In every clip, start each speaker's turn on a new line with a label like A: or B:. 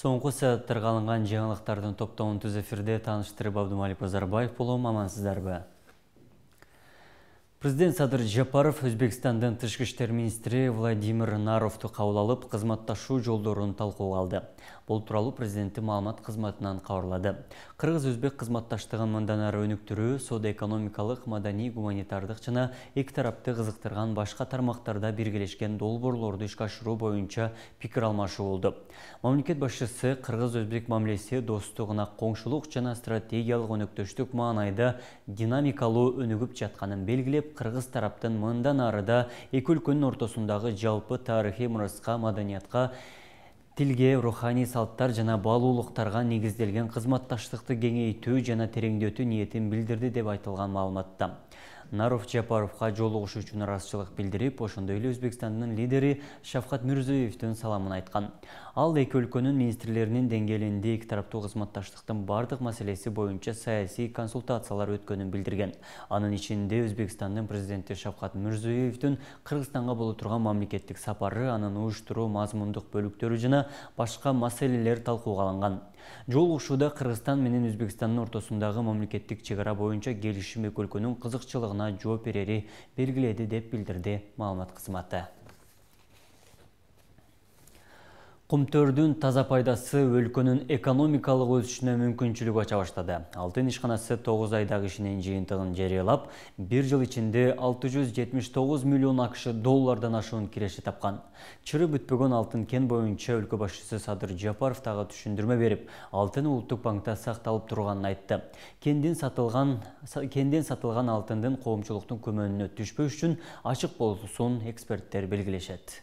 A: соңғы сәаттарға алынған жаңалықтардың топтауын түз эфирде таныштырып Абдумалик базарбаев болом амансыздарбы Президент Садыр Жапаров Өзбекстандың тышкы иштер министрі Владимир Наровты қабыл алып, қызматташу жолдорун талқыға алды. Бұл туралы президенті маалымат қызматынан хабарлады. Қырғыз өзбек қызматташтығын мындан ары өнүктүрүү, соода экономикалық, маданий, гуманитардық жана эки тарапты кызыктырган башка тармақтарда биргелешкен долбоорлорду ишке ашыруу боюнча пикир алмашуу болду. Мамлекет башчысы Қырғыз өзбек мамилеси достугуна коңшулук жана стратегиялык өнөктөштүк маанайда динамикалуу өнүгүп жатканын белгилеп, кыргыз тараптын мындан ары да эки өлкөнүн ортосундагы жалпы тарыхый мураска маданиятка тилге руханий салттар жана баалуулуктарга негизделген кызматташтыкты кеңейтүү жана тереңдетүү ниетин билдирди деп айтылган маалыматта Наров жапаровго жолугушуу үчүн ыраазычылык билдирип ошондой эле өзбекстандын лидери шавкат Мирзиёевдин саламын айткан ал эки өлкөнүн министрлеринин деңгээлинде эки тараптуу кызматташтыктын бардык маселеси боюнча саясий консультациялар өткөнүн билдирген анын ичинде өзбекстандын президенти шавкат Мирзиёевдин кыргызстанга боло турган мамлекеттик сапары анын уюштуруу мазмундук бөлүктөрү жана башка маселелер талкууга алынган Жол жолугушууда кыргызстан менен Өзбекстандын ортосундагы мамлекеттик чек ара боюнча келишим эки өлкөнүн кызыкчылыгына жооп берери белгиледи деп билдирди маалымат кызматы Құмтөрдің таза пайдасы өлкөнің экономикалық өсүшүнө мүмкүнчүлүк ача баштады. Алтын ишканасы 9 айдағы ішінен жиынтығын жариялап, 1 жыл ішінде 679 миллион ақшы доллардан ашуын кереші тапқан. Чыры бүтпөгөн алтын кен бойынша өлкө башшысы Садыр Жапаров тағы түшіндірме беріп, алтын ұлттық банкта сақталып тұрғанын айтты. Кенден сатылған, кенден сатылған алтындың коомчулуктун үшін ашық эксперттер белгилешет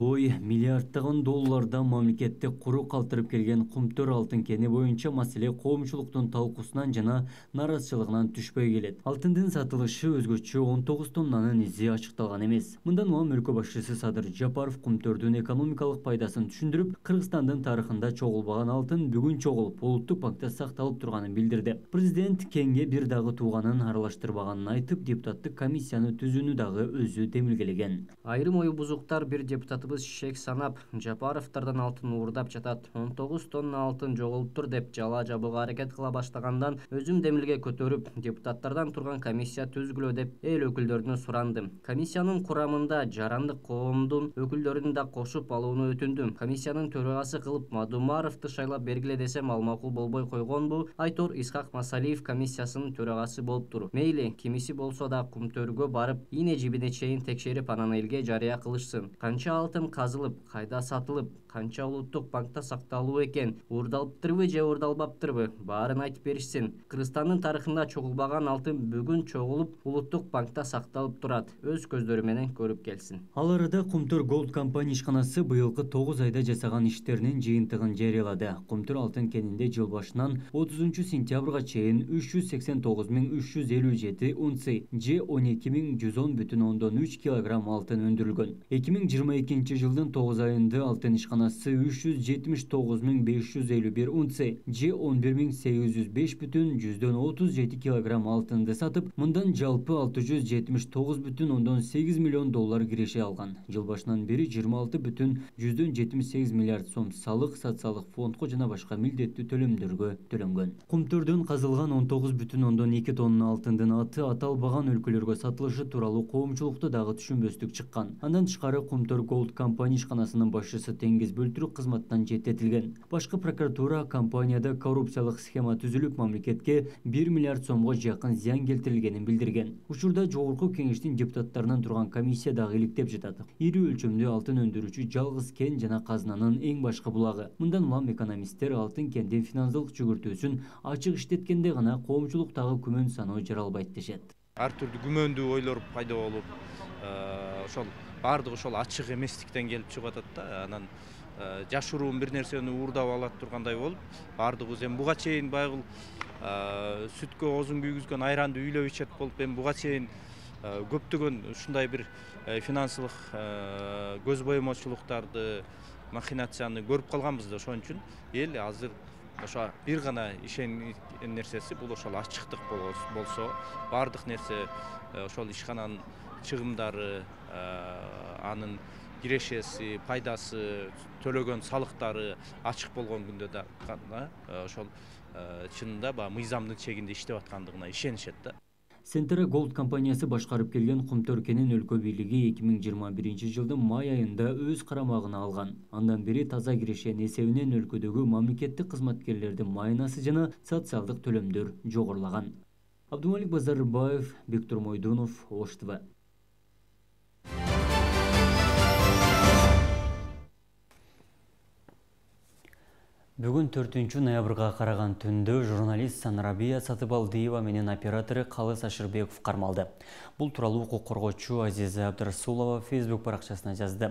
A: ой миллиарддаган долларда мамлекетти куру калтырып келген кумтөр алтын кени боюнча маселе коомчулуктун талкуусунан жана нааразычылыгынан түшпөй келет алтындын сатылышы өзгөчө 19 тогуз тоннанын изи ачыкталган эмес мындан улам өлкө башчысы садыр жапаров кумтөрдүн экономикалық пайдасын түшүндүрүп кыргызстандын тарыхында чогулбаган алтын бүгүн чогулуп улуттук банкта сакталып турганын билдирди президент кенге бир дагы тууганын аралаштырбаганын айтып депутаттык комиссияны түзүүнү дагы өзү демилгелеген айрым ою бузуктар бир депутат кыргыз шек санап жапаровдордон алтын уурдап жатат он тогуз тонна алтын жоголуптур деп жала жабууга аракет кыла баштагандан өзүм демилге көтөрүп депутаттардан турган комиссия түзгүлө деп эл өкүлдөрүнө сурандым комиссиянын курамында жарандык коомдун өкүлдөрүн да кошуп алууну өтүндүм комиссиянын төрагасы кылып мадумаровду шайлап бергиле десем ал макул болбой койгонбу айтор исхак масалиев комиссиясынын төрагасы болуптур мейли кимиси болсо да кумтөргө барып ийне жибине чейин текшерип анан элге жарыя кылышсын канча алтын казылып кайда сатылып канча улуттук банкта сакталуу экен уурдалыптырбы же уурдалбаптырбы баарын айтып беришсин кыргызстандын тарыхында чогулбаган алтын бүгүн чогулуп улуттук банкта сакталып турат өз көздөрү менен көрүп келсин ал арада кумтөр голд компания ишканасы быйылкы тогуз айда жасаган иштеринин жыйынтыгын жарыялады кумтөр алтын кенинде жыл башынан отузунчу сентябрга чейин үч жүз сексен тогуз миң үч жүз элүү жети унция же он эки миң жүз он бүтүн ондон үч килограмм алтын өндүрүлгөн эки миң жыйырма экинчи жылдын 9 айында алтын ишканасы 379551 унция же 137 килограмм алтынды сатып, мындан жалпы 679,8 миллион доллар киреше алган. Жыл башынан бери 26,78 миллиард сом салык, социалдык фондко жана башка милдеттүү төлөмдөргө төлөнгөн. Кумтөрдөн казылган 19,2 тонна алтындын аты аталбаган өлкөлөргө сатылышы тууралуу дағы дагы түшүнбөстүк чыккан. Андан тышкары Кумтөр Gold компания ишканасынын башчысы теңгіз бөлтүрүк кызматтан четтетилген башкы прокуратура компанияда коррупциялық схема түзіліп мамлекетке 1 миллиард сомға жақын зиян келтірілгенін билдирген учурда жогорку кеңештин депутаттарынан тұрған комиссия дагы иликтеп жатат ири өлчөмдө алтын өндүрүүчү жалгыз кен жана казынанын эң башкы булагы мындан улам экономисттер алтын кендин финансылык жүгүртүүсүн ачык иштеткенде гана коомчулуктагы күмөн саноо жаралбайт дешет әртүрлі күмәнді ойлар пайда болып ошол баардыгы ошол ачык эместиктен келип чыгып атат да анан жашыруун бир нерсени уурдап алат тургандай болуп баардыгыбыз эми буга чейин баягыл сүткө оозун күйгүзгөн айранды үйлөп ичет болуп эми буга чейин көптөгөн ушундай бир финансылык көз боемочулуктарды махинацияны көрүп калганбыз да ошон үчүн эл азыр ошо бир гана ишенген нерсеси бул ошол ачыктык болсо баардык нерсе э, ошол ишкананын чыгымдары э, анын кирешеси пайдасы төлөгөн салыктары ачык болгон күндө да гана э, ошол чынында баягы мыйзамдын чегинде иштеп аткандыгына ишенишет да Сентера Голд компаниясы башқарып келген Құмтөркенің өлкө бийлиги 2021 жылдың май айында өз қарамағына алған. Андан бери таза кирешен есеуінен өлкөдегі мамлекеттик қызматкерлерді майынасы жана социалдык төлемдер жоғырлаған. Абдумалик Базарбаев, Бектур Мойдунов, Оштва. бүгүн төртүнчү ноябрга караган түндө журналист Санрабия сатыбалдиева менен оператору калыс ашырбеков кармалды бул тууралуу укук коргоочу азиза абдырасулова фейсбук баракчасына жазды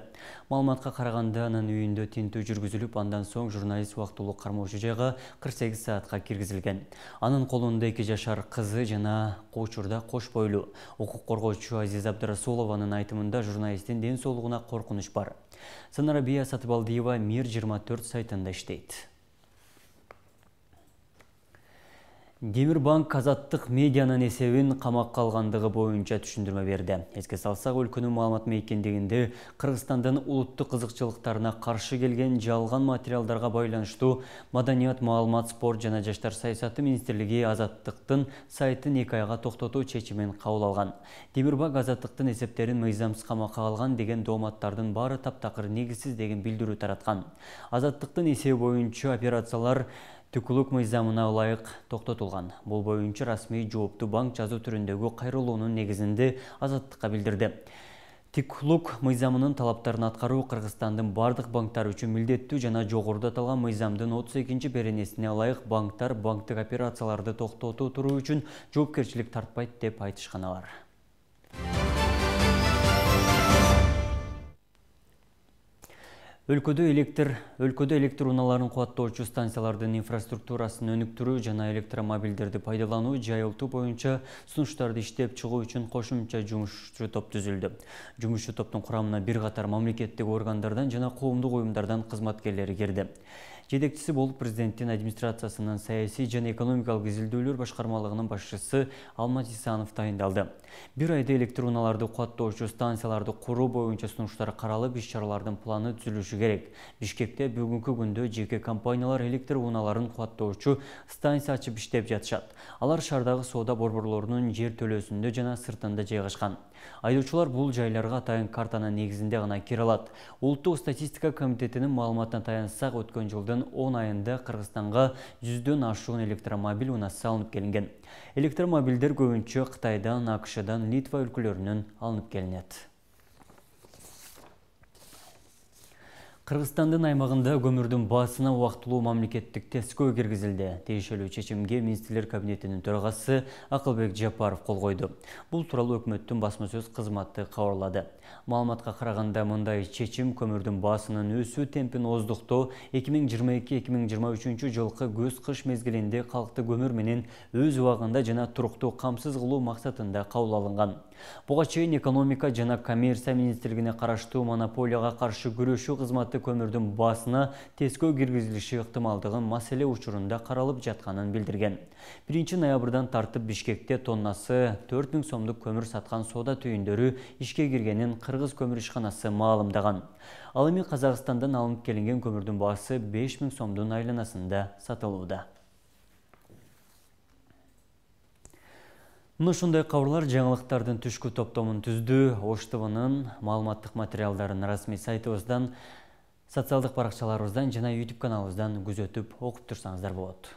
A: маалыматка караганда анын үйүндө тинтүү жүргүзүлүп андан соң журналист убактылуу кармоочу жайга кырк сегиз саатка киргизилген анын колунда эки жашар кызы жана учурда кош бойлуу укук коргоочу азиза абдырасулованын айтымында журналисттин ден соолугуна коркунуч бар санарабия сатыбалдиева мир жыйырма төрт сайтында иштейт темир банк азаттык медианын эсебин камакка алгандыгы боюнча түшүндүрмө берди эске салсак өлкөнүн маалымат мейкиндигинде кыргызстандын улуттук кызыкчылыктарына каршы келген жалган материалдарга байланыштуу маданият маалымат спорт жана жаштар саясаты министрлиги азаттыктын сайтын эки айга токтотуу чечимин кабыл алган темир банк азаттыктын эсептерин мыйзамсыз камакка алган деген дооматтардын баары таптакыр негизсиз деген билдирүү тараткан азаттыктын эсеби боюнча операциялар түкүлүк мыйзамына ылайык токтотулган бул боюнча расмий жоопту банк жазуу түрүндөгү кайрылуунун негизинде азаттыкка билдирди түкүлүк мыйзамынын талаптарын аткаруу кыргызстандын бардык банктары үчүн милдеттүү жана жогоруда аталган мыйзамдын отуз экинчи беренесине ылайык банктар банктык операцияларды токтоту туруу үчүн жоопкерчилик тартпайт деп айтышкан алар өлкөдө электр өлкөдө электр унааларын кубаттоочу станциялардын инфраструктурасын өнүктүрүү жана электромобилдерди пайдалануу жайылтуу боюнча сунуштарды иштеп чыгуу үчүн кошумча жумушчу топ түзүлдү жумушчу топтун курамына бир катар мамлекеттик органдардан жана коомдук уюмдардан кызматкерлери кирди жетекчиси болып президенттен администрациясынан саяси және экономикалық изилдөөлөр башкармалыгынын башчысы алмаз исанов дайындалды бир айда электроналарды кубаттоочу станцияларды куруу боюнча сунуштар каралып иш чаралардын планы түзүлүшү керек бишкекте бүгүнкү күндө жеке компаниялар электр унааларын кубаттоочу станция ачып иштеп жатышат алар шаардагы соода борборлорунун жер төлөөсүндө жана сыртында жайгашкан айдоочулар бул жайларга атайын картанын негизинде гана кире алат улуттук статистика комитетинин маалыматына таянсак өткөн жылдын жылдың 10 айында Қырғызстанға 100-ден ашуын электромобиль унасы алынып келінген. Электромобильдер көбінше Қытайдан, Ақшыдан, Литва үлкілерінің алынып келінеді. кыргызстандын аймагында көмүрдүн баасына убактылуу мамлекеттик тескөө киргизилди тиешелүү чечимге министрлер кабинетинин төрагасы акылбек жапаров кол койду бул тууралуу өкмөттүн басма сөз кызматы кабарлады маалыматка караганда мындай чечим көмүрдүн баасынын өсүү темпин оздуктоо эки миң жыйырма эки эки миң жыйырма үчүнчү жылкы күз кыш мезгилинде калкты көмүр менен өз убагында жана туруктуу камсыз кылуу максатында кабыл алынган буга чейин экономика жана коммерция министрлигине караштуу монополияга каршы күрөшүү кызматы көмүрдүн баасына тескөө киргизилиши ыктымалдыгын маселе учурунда каралып жатканын билдирген биринчи ноябрдан тартып бишкекте тоннасы төрт миң сомдук көмүр саткан соода түйүндөрү ишке киргенин кыргыз көмүр ишканасы маалымдаган ал эми казакстандан алынып келинген көмүрдүн баасы беш миң сомдун айланасында сатылууда мына ушундай кабарлар жаңылыктардын түшкү топтомун түздү ош маалыматтык материалдарын расмий сайтыбыздан социалдык баракчаларыбыздан жана yюutуб каналыбыздан күзөтүп окуп турсаңыздар болот